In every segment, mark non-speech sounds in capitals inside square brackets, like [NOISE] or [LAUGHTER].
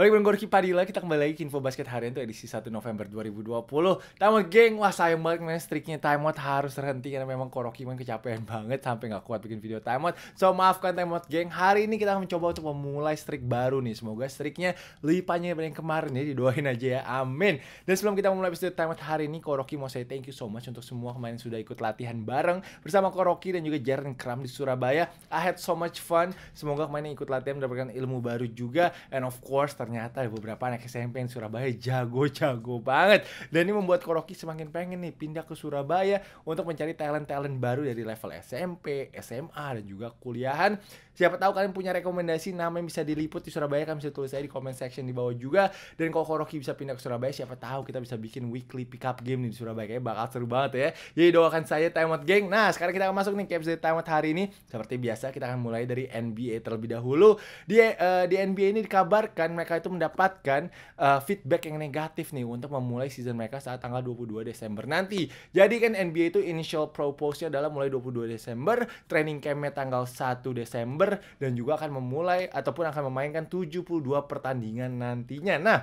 Balik dengan Gorky Padilla, kita kembali lagi ke Info Basket ini itu edisi 1 November 2020. Time geng, wah sayang banget memang streaknya Time Out harus terhenti karena memang Koroki memang kecapean banget sampai nggak kuat bikin video Time Out. So maafkan Time Out geng, hari ini kita akan mencoba untuk memulai streak baru nih. Semoga streaknya lebih panjang daripada yang kemarin ya, didoain aja ya, amin. Dan sebelum kita mulai episode Time Out hari ini, Koroki mau saya thank you so much untuk semua kemarin sudah ikut latihan bareng bersama Koroki dan juga Jaren Kram di Surabaya. I had so much fun, semoga kemarin yang ikut latihan mendapatkan ilmu baru juga, and of course ternyata beberapa anak SMP di Surabaya jago-jago banget. Dan ini membuat Koroki semakin pengen nih pindah ke Surabaya untuk mencari talent-talent baru dari level SMP, SMA, dan juga kuliahan Siapa tahu kalian punya rekomendasi nama yang bisa diliput di Surabaya kan bisa tulis aja di comment section di bawah juga. Dan kalau Koroki bisa pindah ke Surabaya siapa tahu kita bisa bikin weekly pickup game di Surabaya kayaknya bakal seru banget ya. Jadi doakan saya Timeout Geng. Nah, sekarang kita akan masuk nih ke episode Time hari ini. Seperti biasa kita akan mulai dari NBA terlebih dahulu. Di uh, di NBA ini dikabarkan mereka itu mendapatkan uh, feedback yang negatif nih untuk memulai season mereka saat tanggal 22 Desember nanti. Jadi kan NBA itu initial propose adalah mulai 22 Desember, training campnya tanggal 1 Desember, dan juga akan memulai ataupun akan memainkan 72 pertandingan nantinya. Nah,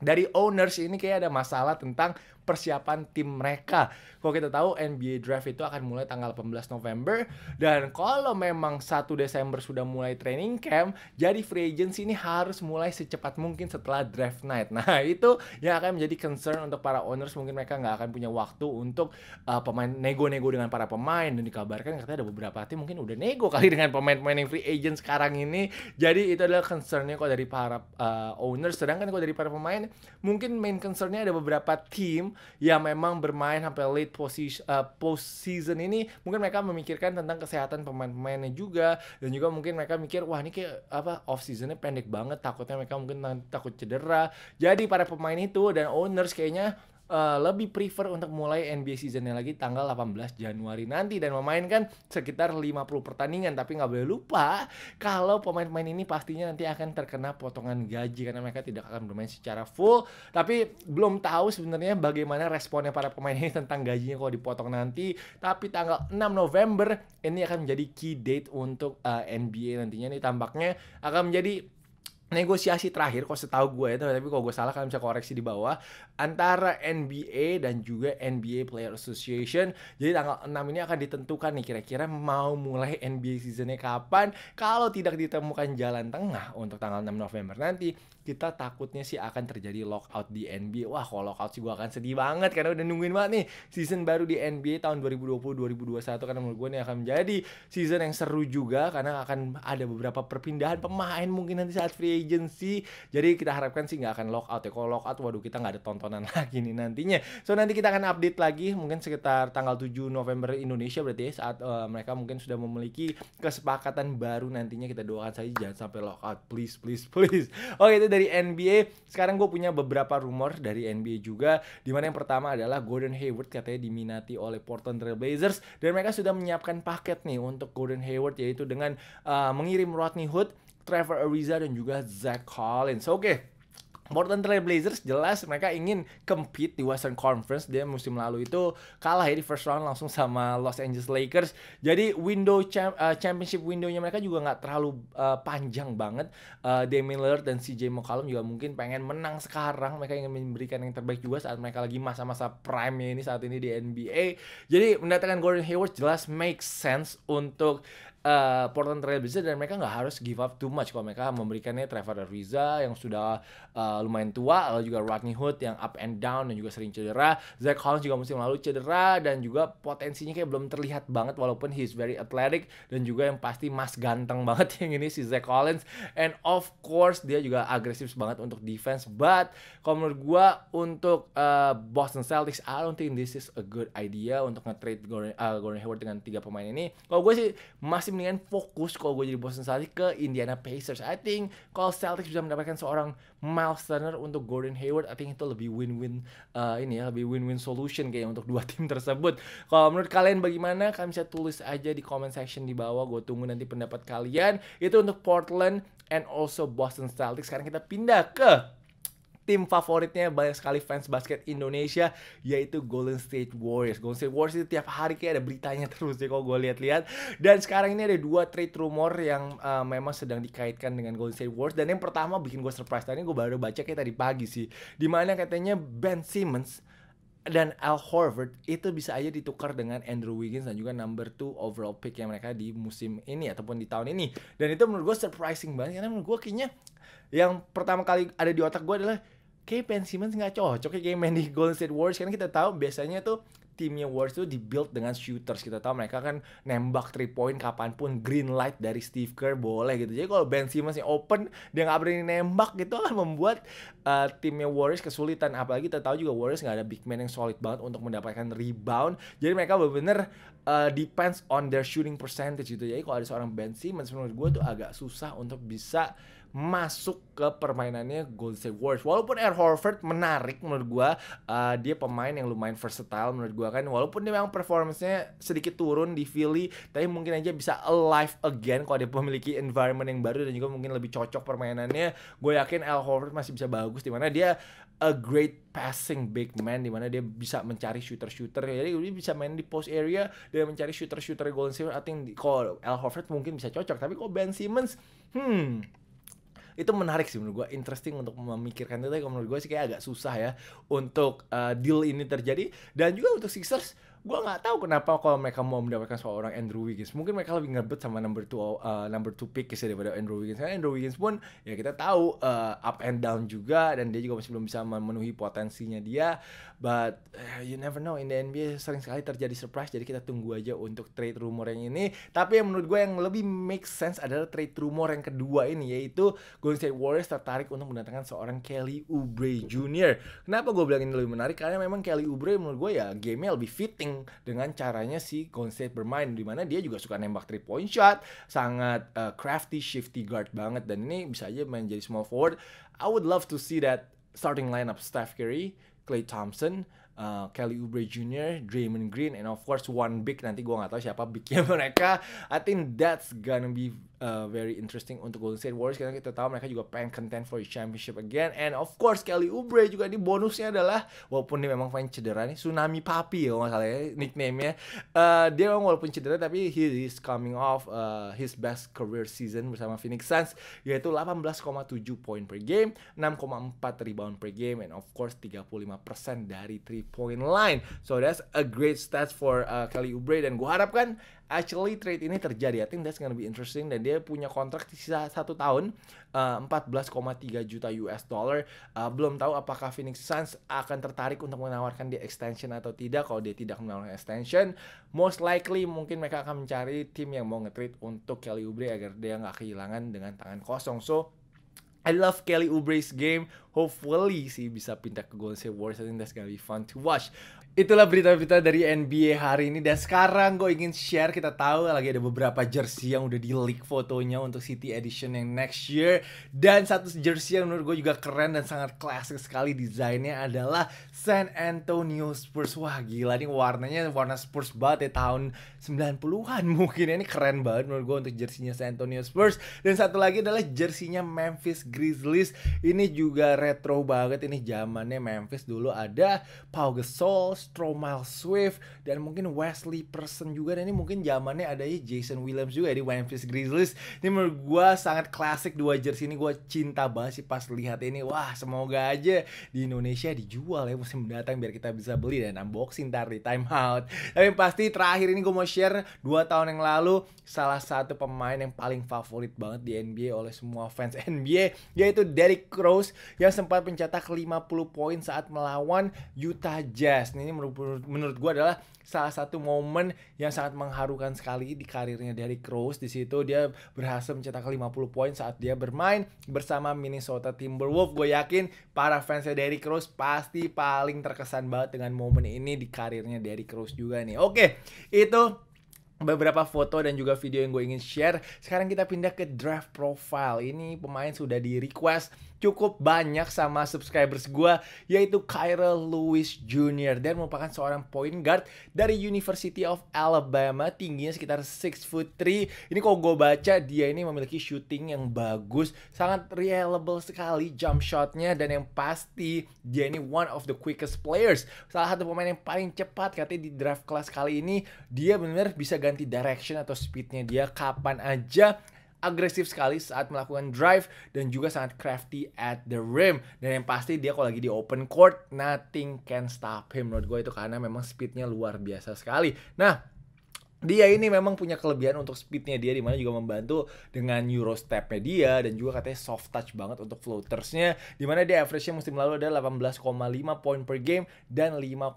dari owners ini kayak ada masalah tentang persiapan tim mereka. Kalau kita tahu NBA draft itu akan mulai tanggal 18 November dan kalau memang 1 Desember sudah mulai training camp, jadi free agency ini harus mulai secepat mungkin setelah draft night. [LAUGHS] Nah, itu yang akan menjadi concern untuk para owners mungkin mereka nggak akan punya waktu untuk uh, pemain nego-nego dengan para pemain dan dikabarkan katanya ada beberapa tim mungkin udah nego kali [LAUGHS] dengan pemain-pemain yang free agent sekarang ini. Jadi itu adalah concernnya kok dari para uh, owners sedangkan kok dari para pemain mungkin main concernnya ada beberapa tim yang memang bermain sampai late position, uh, eh, post ini mungkin mereka memikirkan tentang kesehatan pemain-pemainnya juga dan juga mungkin mereka mikir wah ini kayak apa off seasonnya pendek banget takutnya mereka mungkin takut cedera jadi para pemain itu dan owners kayaknya uh, lebih prefer untuk mulai NBA seasonnya lagi tanggal 18 Januari nanti dan memainkan sekitar 50 pertandingan tapi nggak boleh lupa kalau pemain-pemain ini pastinya nanti akan terkena potongan gaji karena mereka tidak akan bermain secara full tapi belum tahu sebenarnya bagaimana responnya para pemain ini tentang gajinya kalau dipotong nanti tapi tanggal 6 November ini akan menjadi key date untuk uh, eh, NBA nantinya nih tampaknya akan menjadi negosiasi terakhir kok setahu gue ya, tapi kalau gue salah kalian bisa koreksi di bawah antara NBA dan juga NBA Player Association jadi tanggal 6 ini akan ditentukan nih kira-kira mau mulai NBA seasonnya kapan kalau tidak ditemukan jalan tengah untuk tanggal 6 November nanti kita takutnya sih akan terjadi lockout di NBA wah kalau lockout sih gue akan sedih banget karena udah nungguin banget nih season baru di NBA tahun 2020-2021 karena menurut gue ini akan menjadi season yang seru juga karena akan ada beberapa perpindahan pemain mungkin nanti saat free agency. Jadi kita harapkan sih nggak akan lock out ya. Kalau lock out waduh kita nggak ada tontonan [LAUGHS] lagi nih nantinya. So nanti kita akan update lagi mungkin sekitar tanggal 7 November Indonesia berarti ya, saat uh, mereka mungkin sudah memiliki kesepakatan baru nantinya kita doakan saja jangan sampai out please please please. [LAUGHS] Oke itu dari NBA. Sekarang gue punya beberapa rumor dari NBA juga. Dimana yang pertama adalah Gordon Hayward katanya diminati oleh Portland Trail Blazers dan mereka sudah menyiapkan paket nih untuk Gordon Hayward yaitu dengan uh, mengirim Rodney Hood Trevor Ariza dan juga Zach Collins. Oke, okay. Portland Trail Blazers jelas mereka ingin compete di Western Conference. Dia musim lalu itu kalah ya di first round langsung sama Los Angeles Lakers. Jadi window cham uh, eh, championship windownya mereka juga nggak terlalu uh, panjang banget. Uh, Damian Lillard dan CJ McCollum juga mungkin pengen menang sekarang. Mereka ingin memberikan yang terbaik juga saat mereka lagi masa-masa prime ini saat ini di NBA. Jadi mendatangkan Gordon Hayward jelas make sense untuk uh, Portland Trail Blazers dan mereka nggak harus give up too much kalau mereka memberikannya Trevor Ariza yang sudah uh, lumayan tua lalu juga Rodney Hood yang up and down dan juga sering cedera Zach Collins juga musim lalu cedera dan juga potensinya kayak belum terlihat banget walaupun he's very athletic dan juga yang pasti mas ganteng banget [LAUGHS] yang ini si Zach Collins and of course dia juga agresif banget untuk defense but kalau menurut gue untuk uh, Boston Celtics I don't think this is a good idea untuk nge-trade Gordon, uh, Gordon Hayward dengan tiga pemain ini kalau gue sih masih masih mendingan fokus kalau gue jadi Boston Celtics ke Indiana Pacers. I think kalau Celtics bisa mendapatkan seorang Miles Turner untuk Gordon Hayward, I think itu lebih win-win uh, ini ya, lebih win-win solution kayaknya untuk dua [LAUGHS] tim tersebut. Kalau menurut kalian bagaimana? Kalian bisa tulis aja di comment section di bawah. Gue tunggu nanti pendapat kalian. Itu untuk Portland and also Boston Celtics. Sekarang kita pindah ke tim favoritnya banyak sekali fans basket Indonesia yaitu Golden State Warriors. Golden State Warriors itu tiap hari kayak ada beritanya [LAUGHS] terus ya kalau gue lihat-lihat. Dan sekarang ini ada dua trade rumor yang uh, memang sedang dikaitkan dengan Golden State Warriors dan yang pertama bikin gue surprise tadi gue baru baca kayak tadi pagi sih. Dimana katanya Ben Simmons dan Al Horford itu bisa aja ditukar dengan Andrew Wiggins dan juga number 2 overall pick yang mereka di musim ini ataupun di tahun ini. Dan itu menurut gue surprising banget karena menurut gue kayaknya yang pertama kali ada di otak gue adalah kayak Ben Simmons nggak cocok kayak main di Golden State Warriors karena kita tahu biasanya tuh timnya Warriors tuh dibuild dengan shooters kita tahu mereka kan nembak three point kapanpun green light dari Steve Kerr boleh gitu jadi kalau Ben Simmons yang open dia nggak berani nembak gitu kan membuat uh, timnya Warriors kesulitan apalagi kita tahu juga Warriors nggak ada big man yang solid banget untuk mendapatkan rebound jadi mereka benar-benar uh, eh, depends on their shooting percentage gitu jadi kalau ada seorang Ben Simmons menurut gue tuh agak susah untuk bisa masuk ke permainannya Golden State Warriors. Walaupun Air Horford menarik menurut gua, uh, dia pemain yang lumayan versatile menurut gua kan. Walaupun dia memang performancenya sedikit turun di Philly, tapi mungkin aja bisa alive again kalau dia memiliki environment yang baru dan juga mungkin lebih cocok permainannya. Gue yakin Al Horford masih bisa bagus di mana dia a great passing big man di mana dia bisa mencari shooter-shooter. Jadi dia bisa main di post area dia mencari shooter-shooter Golden State. I think kalau Al Horford mungkin bisa cocok, tapi kalau Ben Simmons hmm itu menarik sih menurut gue interesting untuk memikirkan itu tapi kalau menurut gue sih kayak agak susah ya untuk uh, deal ini terjadi dan juga untuk Sixers gue nggak tahu kenapa kalau mereka mau mendapatkan seorang Andrew Wiggins mungkin mereka lebih ngebet sama number two uh, number two pick ya daripada Andrew Wiggins karena Andrew Wiggins pun ya kita tahu uh, up and down juga dan dia juga masih belum bisa memenuhi potensinya dia but uh, you never know in the NBA sering sekali terjadi surprise jadi kita tunggu aja untuk trade rumor yang ini tapi yang menurut gue yang lebih make sense adalah trade rumor yang kedua ini yaitu Golden State Warriors tertarik untuk mendatangkan seorang Kelly Oubre Jr. Kenapa gue bilang ini lebih menarik karena memang Kelly Oubre menurut gue ya game-nya lebih fitting dengan caranya si Golden bermain di mana dia juga suka nembak three point shot, sangat uh, crafty, shifty guard banget dan ini bisa aja menjadi small forward. I would love to see that starting lineup Steph Curry, Klay Thompson, uh, Kelly Oubre Jr., Draymond Green, and of course one big nanti gue nggak tahu siapa bignya [LAUGHS] mereka. I think that's gonna be uh, very interesting untuk Golden State Warriors karena kita tahu mereka juga pengen content for championship again. And of course Kelly Oubre juga di bonusnya adalah walaupun dia memang pengen cedera nih tsunami papi ya nggak salah ya nicknamenya. Uh, dia memang walaupun cedera tapi he is coming off uh, his best career season bersama Phoenix Suns yaitu 18,7 poin per game, 6,4 rebound per game, and of course 35% dari three point line. So that's a great stats for uh, Kelly Oubre dan gue harapkan actually trade ini terjadi. I think that's gonna be interesting dan dia punya kontrak di sisa satu tahun uh, 14,3 juta US dollar. Uh, belum tahu apakah Phoenix Suns akan tertarik untuk menawarkan dia extension atau tidak. Kalau dia tidak menawarkan extension, most likely mungkin mereka akan mencari tim yang mau ngetrade untuk Kelly Oubre agar dia nggak kehilangan dengan tangan kosong. So I love Kelly Oubre's game. Hopefully sih bisa pindah ke Golden State Warriors. I think that's gonna be fun to watch. Itulah berita-berita dari NBA hari ini dan sekarang gue ingin share kita tahu lagi ada beberapa jersey yang udah di leak fotonya untuk City Edition yang next year dan satu jersey yang menurut gue juga keren dan sangat klasik sekali desainnya adalah San Antonio Spurs wah gila nih warnanya warna Spurs banget ya tahun 90-an mungkin ini keren banget menurut gue untuk jersinya San Antonio Spurs dan satu lagi adalah jersinya Memphis Grizzlies ini juga retro banget ini zamannya Memphis dulu ada Pau Gasol Stromal Swift dan mungkin Wesley Person juga dan ini mungkin zamannya ada ya Jason Williams juga ya di Memphis Grizzlies ini menurut gue sangat klasik dua jersey ini gue cinta banget sih pas lihat ini wah semoga aja di Indonesia dijual ya musim mendatang biar kita bisa beli dan unboxing ntar di out tapi pasti terakhir ini gue mau share dua tahun yang lalu salah satu pemain yang paling favorit banget di NBA oleh semua fans NBA yaitu Derrick Rose yang sempat mencetak 50 poin saat melawan Utah Jazz. Ini ini menurut, menurut gue adalah salah satu momen yang sangat mengharukan sekali di karirnya dari Kroos. Di situ dia berhasil mencetak 50 poin saat dia bermain bersama Minnesota Timberwolves. Gue yakin para fansnya dari Kroos pasti paling terkesan banget dengan momen ini di karirnya dari Kroos juga nih. Oke, itu beberapa foto dan juga video yang gue ingin share. Sekarang kita pindah ke draft profile. Ini pemain sudah di request cukup banyak sama subscribers gue yaitu Kyra Lewis Jr. Dan merupakan seorang point guard dari University of Alabama tingginya sekitar 6 foot 3. Ini kalau gue baca dia ini memiliki shooting yang bagus, sangat reliable sekali jump shotnya dan yang pasti dia ini one of the quickest players. Salah satu pemain yang paling cepat katanya di draft kelas kali ini dia benar-benar bisa ganti ganti direction atau speednya dia kapan aja agresif sekali saat melakukan drive dan juga sangat crafty at the rim dan yang pasti dia kalau lagi di open court nothing can stop him menurut gue itu karena memang speednya luar biasa sekali nah dia ini memang punya kelebihan untuk speednya dia dimana juga membantu dengan euro stepnya dia dan juga katanya soft touch banget untuk floatersnya dimana dia average-nya musim lalu ada 18,5 poin per game dan 5,2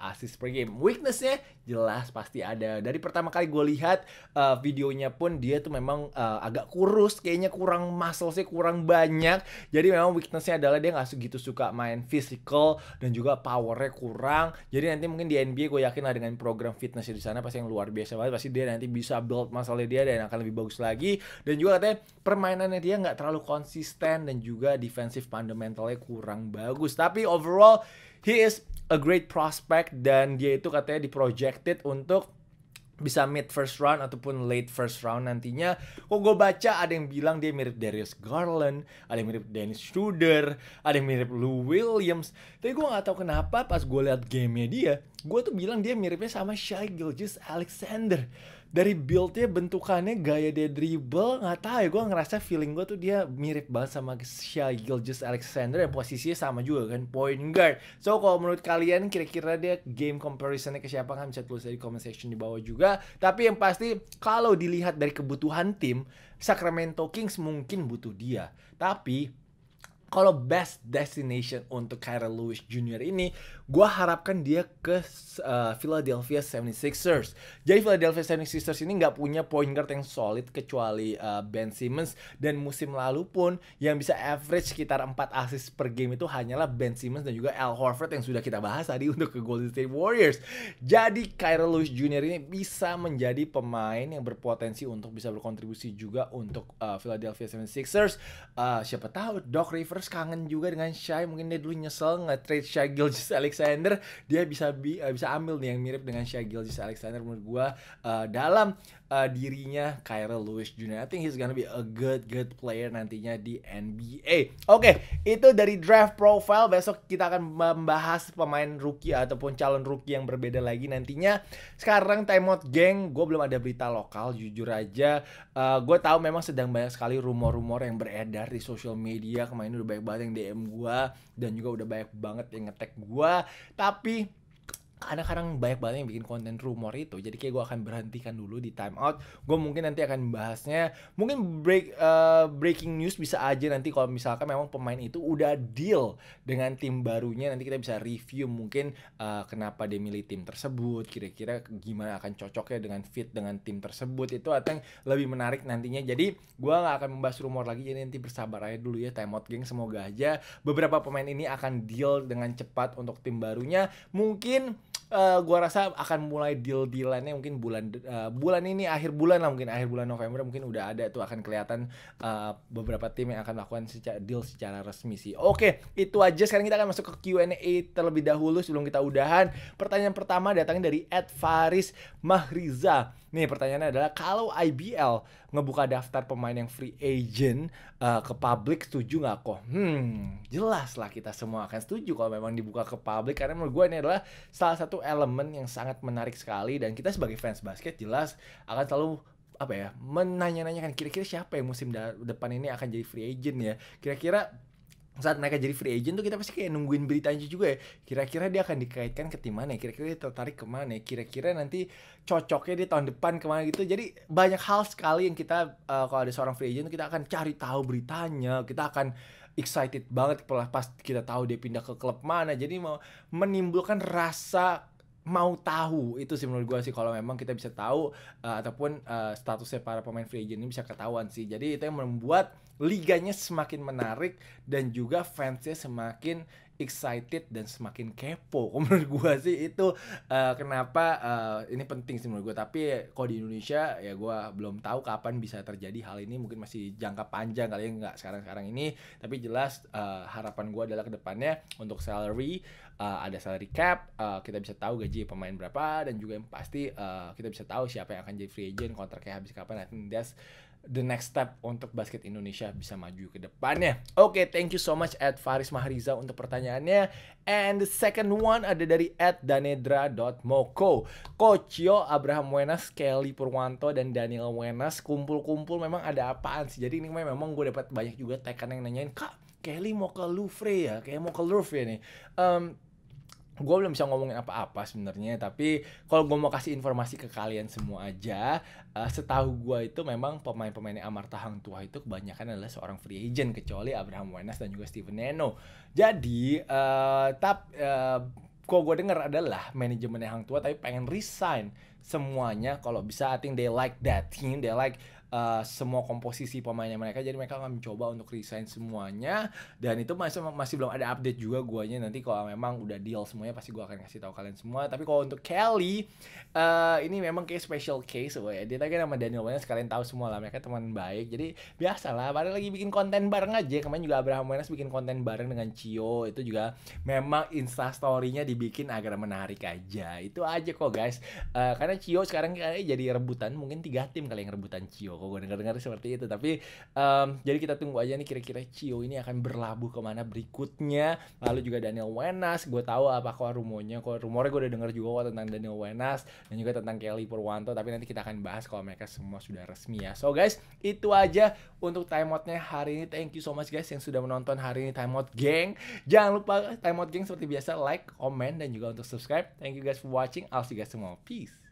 assist per game weaknessnya jelas pasti ada dari pertama kali gue lihat uh, videonya pun dia tuh memang uh, agak kurus kayaknya kurang muscle sih kurang banyak jadi memang weaknessnya adalah dia gak segitu suka main physical dan juga powernya kurang jadi nanti mungkin di NBA gue yakin lah dengan program fitnessnya di sana pasti yang luar luar biasa banget pasti dia nanti bisa build masalah dia dan akan lebih bagus lagi dan juga katanya permainannya dia nggak terlalu konsisten dan juga defensive fundamentalnya kurang bagus tapi overall he is a great prospect dan dia itu katanya diprojected untuk bisa mid first round ataupun late first round nantinya. Kok gue baca ada yang bilang dia mirip Darius Garland, ada yang mirip Dennis Schroeder, ada yang mirip Lou Williams. Tapi gue gak tau kenapa pas gue liat gamenya dia, gue tuh bilang dia miripnya sama Shai Gilgis Alexander dari buildnya bentukannya gaya dia dribble nggak tahu ya gue ngerasa feeling gue tuh dia mirip banget sama Shai Gilgis Alexander yang posisinya sama juga kan point guard so kalau menurut kalian kira-kira dia game comparisonnya ke siapa kan bisa tulis di comment section di bawah juga tapi yang pasti kalau dilihat dari kebutuhan tim Sacramento Kings mungkin butuh dia tapi kalau best destination untuk Kyrie Lewis Jr. ini, gue harapkan dia ke uh, Philadelphia 76ers. Jadi Philadelphia 76ers ini nggak punya point guard yang solid kecuali uh, Ben Simmons. Dan musim lalu pun yang bisa average sekitar 4 assist per game itu hanyalah Ben Simmons dan juga Al Horford yang sudah kita bahas tadi [LAUGHS] untuk ke Golden State Warriors. Jadi Kyrie Lewis Jr. ini bisa menjadi pemain yang berpotensi untuk bisa berkontribusi juga untuk uh, Philadelphia 76ers. Uh, siapa tahu Doc Rivers terus kangen juga dengan Shay mungkin dia dulu nyesel nggak trade Shai Gilgis Alexander dia bisa bi eh, bisa ambil nih yang mirip dengan Shay Gilgis Alexander menurut gua uh, dalam uh, dirinya Kyra Lewis Jr. I think he's gonna be a good good player nantinya di NBA. Oke, okay, itu dari draft profile. Besok kita akan membahas pemain rookie ataupun calon rookie yang berbeda lagi nantinya. Sekarang timeout geng, gue belum ada berita lokal jujur aja. Uh, gue tahu memang sedang banyak sekali rumor-rumor yang beredar di social media. Kemarin udah banyak banget yang DM gue dan juga udah banyak banget yang ngetek gue. Tapi karena kadang banyak banget yang bikin konten rumor itu jadi kayak gue akan berhentikan dulu di time out gue mungkin nanti akan bahasnya mungkin break uh, breaking news bisa aja nanti kalau misalkan memang pemain itu udah deal dengan tim barunya nanti kita bisa review mungkin uh, kenapa dia milih tim tersebut kira-kira gimana akan cocoknya dengan fit dengan tim tersebut itu akan lebih menarik nantinya jadi gue gak akan membahas rumor lagi jadi nanti bersabar aja dulu ya time out geng semoga aja beberapa pemain ini akan deal dengan cepat untuk tim barunya mungkin uh, gua rasa akan mulai deal dealannya mungkin bulan uh, bulan ini akhir bulan lah mungkin akhir bulan November mungkin udah ada tuh akan kelihatan uh, beberapa tim yang akan melakukan secara, deal secara resmi sih. Oke, okay, itu aja sekarang kita akan masuk ke Q&A terlebih dahulu sebelum kita udahan. Pertanyaan pertama datangnya dari Ed Faris Mahriza. Nih pertanyaannya adalah kalau IBL ngebuka daftar pemain yang free agent uh, ke publik setuju nggak kok? Hmm, jelas lah kita semua akan setuju kalau memang dibuka ke publik karena menurut gue ini adalah salah satu elemen yang sangat menarik sekali dan kita sebagai fans basket jelas akan selalu apa ya menanya-nanyakan kira-kira siapa yang musim depan ini akan jadi free agent ya kira-kira saat mereka jadi free agent tuh kita pasti kayak nungguin beritanya juga ya kira-kira dia akan dikaitkan ke tim mana ya? kira-kira dia tertarik kemana ya? kira-kira nanti cocoknya dia tahun depan kemana gitu jadi banyak hal sekali yang kita uh, kalau ada seorang free agent kita akan cari tahu beritanya kita akan excited banget pas kita tahu dia pindah ke klub mana jadi mau menimbulkan rasa mau tahu itu sih menurut gue sih kalau memang kita bisa tahu uh, ataupun uh, statusnya para pemain free agent ini bisa ketahuan sih jadi itu yang membuat liganya semakin menarik dan juga fansnya semakin excited dan semakin kepo. [LAUGHS] Menurut gue sih itu uh, kenapa uh, ini penting sih menurut gue. Tapi kalau di Indonesia ya gue belum tahu kapan bisa terjadi hal ini. Mungkin masih jangka panjang kali ya nggak sekarang-sekarang ini. Tapi jelas uh, harapan gue adalah kedepannya untuk salary uh, ada salary cap. Uh, kita bisa tahu gaji pemain berapa dan juga yang pasti uh, kita bisa tahu siapa yang akan jadi free agent, kontraknya habis kapan. Nanti think the next step untuk basket Indonesia bisa maju ke depannya. Oke, okay, thank you so much at Faris Mahriza untuk pertanyaannya. And the second one ada dari at danedra.moko. Kocio Abraham Wenas, Kelly Purwanto, dan Daniel Wenas kumpul-kumpul memang ada apaan sih. Jadi ini memang gue dapat banyak juga tekan yang nanyain, Kak, Kelly mau ke Louvre ya? Kayak mau ke Louvre ya nih. Um, gue belum bisa ngomongin apa-apa sebenarnya tapi kalau gue mau kasih informasi ke kalian semua aja uh, setahu gue itu memang pemain-pemainnya Amarta Hang Tua itu kebanyakan adalah seorang free agent kecuali Abraham Wenas dan juga Steven Neno jadi uh, eh, tapi uh, eh, kok gue denger adalah manajemennya Hang Tua tapi pengen resign semuanya kalau bisa I think they like that team they like uh, semua komposisi pemainnya mereka jadi mereka akan mencoba untuk resign semuanya dan itu masih masih belum ada update juga guanya nanti kalau memang udah deal semuanya pasti gua akan kasih tahu kalian semua tapi kalau untuk Kelly uh, ini memang kayak special case gue ya dia lagi kan sama Daniel Wenas kalian tahu semua lah mereka teman baik jadi biasalah baru lagi bikin konten bareng aja kemarin juga Abraham Wenas bikin konten bareng dengan Cio itu juga memang insta instastorynya dibikin agar menarik aja itu aja kok guys uh, karena Cio sekarang kayaknya jadi rebutan mungkin tiga tim kali yang rebutan Cio kok gue dengar-dengar seperti itu. Tapi um, jadi kita tunggu aja nih kira-kira Cio ini akan berlabuh kemana berikutnya. Lalu juga Daniel Wenas, gue tahu apa kok rumornya, kok rumornya gue udah dengar juga kok tentang Daniel Wenas dan juga tentang Kelly Purwanto. Tapi nanti kita akan bahas kalau mereka semua sudah resmi ya. So guys, itu aja untuk timeoutnya hari ini. Thank you so much guys yang sudah menonton hari ini timeout geng. Jangan lupa timeout geng seperti biasa like, comment dan juga untuk subscribe. Thank you guys for watching. I'll see you guys tomorrow. Peace.